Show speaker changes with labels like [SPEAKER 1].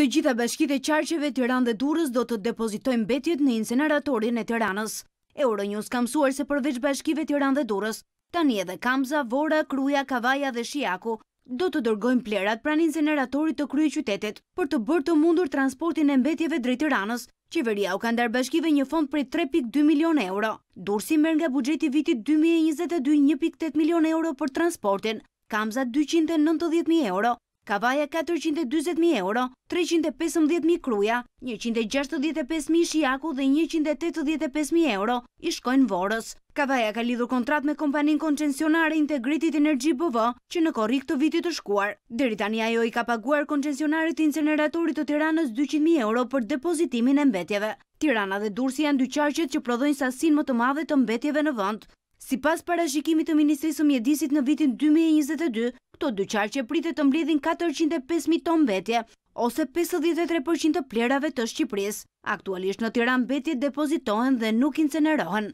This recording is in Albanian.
[SPEAKER 1] Të gjitha bashkite qarqeve Tiran dhe Durës do të depozitojnë betjet në inceneratorin e Tiranës. Euronews kam suar se përveç bashkive Tiran dhe Durës, tani edhe Kamza, Vora, Kruja, Kavaja dhe Shijaku do të dërgojnë plerat pran inceneratorit të krye qytetit për të bërë të mundur transportin e mbetjeve drejt Tiranës. Qeveria u ka ndarë bashkive një fond prej 3.2 milion euro. Dursi mërë nga bugjeti vitit 2022 1.8 milion euro për transportin, kamza 290.000 euro, Kavaja 440.000 euro, 315.000 kruja, 165.000 shiaku dhe 185.000 euro i shkojnë vorës. Kavaja ka lidhur kontrat me kompanin koncensionare Integritit Energy BV që në korik të vitit të shkuar. Deri tani ajo i ka paguar koncensionare të inceneratorit të tiranës 200.000 euro për depozitimin e mbetjeve. Tirana dhe Dursi janë dy qarqet që prodhojnë sasin më të madhe të mbetjeve në vënd. Si pas para shikimit të Ministrisë Mjedisit në vitin 2022, këto dyqar që pritet të mbledhin 405.000 ton vetje, ose 53% të plerave të Shqipëris. Aktualisht në Tiran betje depozitohen dhe nuk incenerohen.